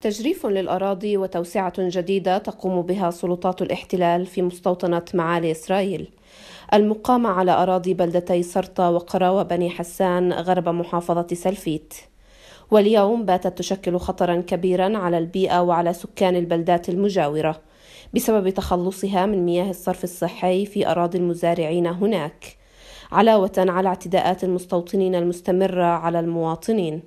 تجريف للأراضي وتوسعة جديدة تقوم بها سلطات الاحتلال في مستوطنة معالي إسرائيل المقامة على أراضي بلدتي سرطة وقرى وبني حسان غرب محافظة سلفيت واليوم باتت تشكل خطرا كبيرا على البيئة وعلى سكان البلدات المجاورة بسبب تخلصها من مياه الصرف الصحي في أراضي المزارعين هناك علاوة على اعتداءات المستوطنين المستمرة على المواطنين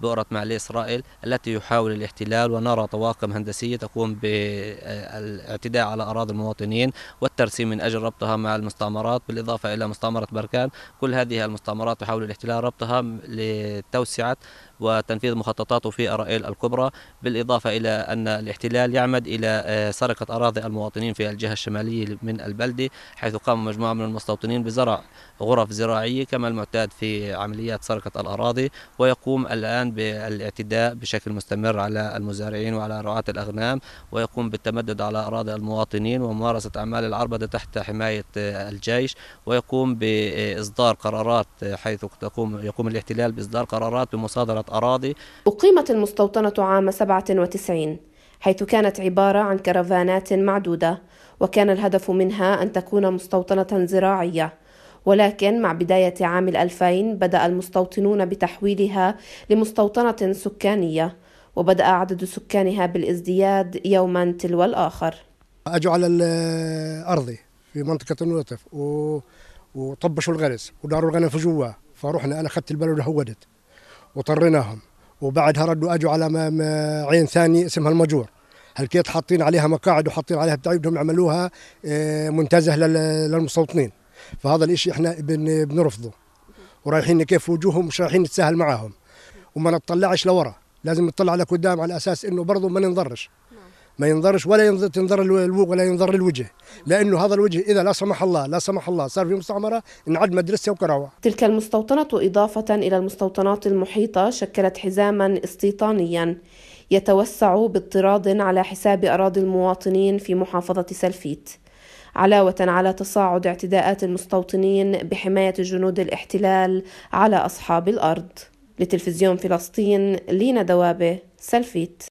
بؤرة معلي إسرائيل التي يحاول الاحتلال ونرى طواقم هندسية تقوم بالاعتداء على أراضي المواطنين والترسيم من أجل ربطها مع المستعمرات بالإضافة إلى مستعمرة بركان كل هذه المستعمرات يحاول الاحتلال ربطها لتوسعة وتنفيذ مخططاته في الرائل الكبرى بالإضافة إلى أن الاحتلال يعمد إلى آه، سرقة أراضي المواطنين في الجهة الشمالية من البلدة حيث قام مجموعة من المستوطنين بزرع غرف زراعية كما المعتاد في عمليات سرقة الأراضي ويقوم الآن بالاعتداء بشكل مستمر على المزارعين وعلى رعاة الأغنام ويقوم بالتمدد على أراضي المواطنين وممارسة أعمال العربدة تحت حماية آه، الجيش ويقوم بإصدار قرارات آه، حيث تقوم يقوم الاحتلال بإصدار قرارات بمصادرة أراضي أقيمت المستوطنة عام 97 حيث كانت عبارة عن كرفانات معدودة وكان الهدف منها أن تكون مستوطنة زراعية ولكن مع بداية عام 2000 بدأ المستوطنون بتحويلها لمستوطنة سكانية وبدأ عدد سكانها بالازدياد يوما تلو الآخر أجوا على الأرض في منطقة النوتف و... وطبشوا الغرس وداروا الغنم في جوا فروحنا أنا أخذت البلد وهودت وطريناهم وبعدها ردوا اجوا على عين ثاني اسمها المجور هالكيت حاطين عليها مقاعد وحاطين عليها بتاع بدهم يعملوها آه، منتزه للمستوطنين فهذا الاشي احنا بنرفضه ورايحين كيف وجوههم مش رايحين نتساهل معاهم وما نطلعش لورا لازم نطلع لقدام على اساس انه برضه ما ننضرش نعم. ما ينظرش ولا ينظر تنظر الوجه ولا ينظر الوجه لانه هذا الوجه اذا لا سمح الله لا سمح الله صار في مستعمره انعد مدرسه وكراوه تلك المستوطنه اضافه الى المستوطنات المحيطه شكلت حزاما استيطانيا يتوسع باطراد على حساب اراضي المواطنين في محافظه سلفيت علاوة على تصاعد اعتداءات المستوطنين بحماية جنود الاحتلال على أصحاب الأرض لتلفزيون فلسطين لينا دوابة سلفيت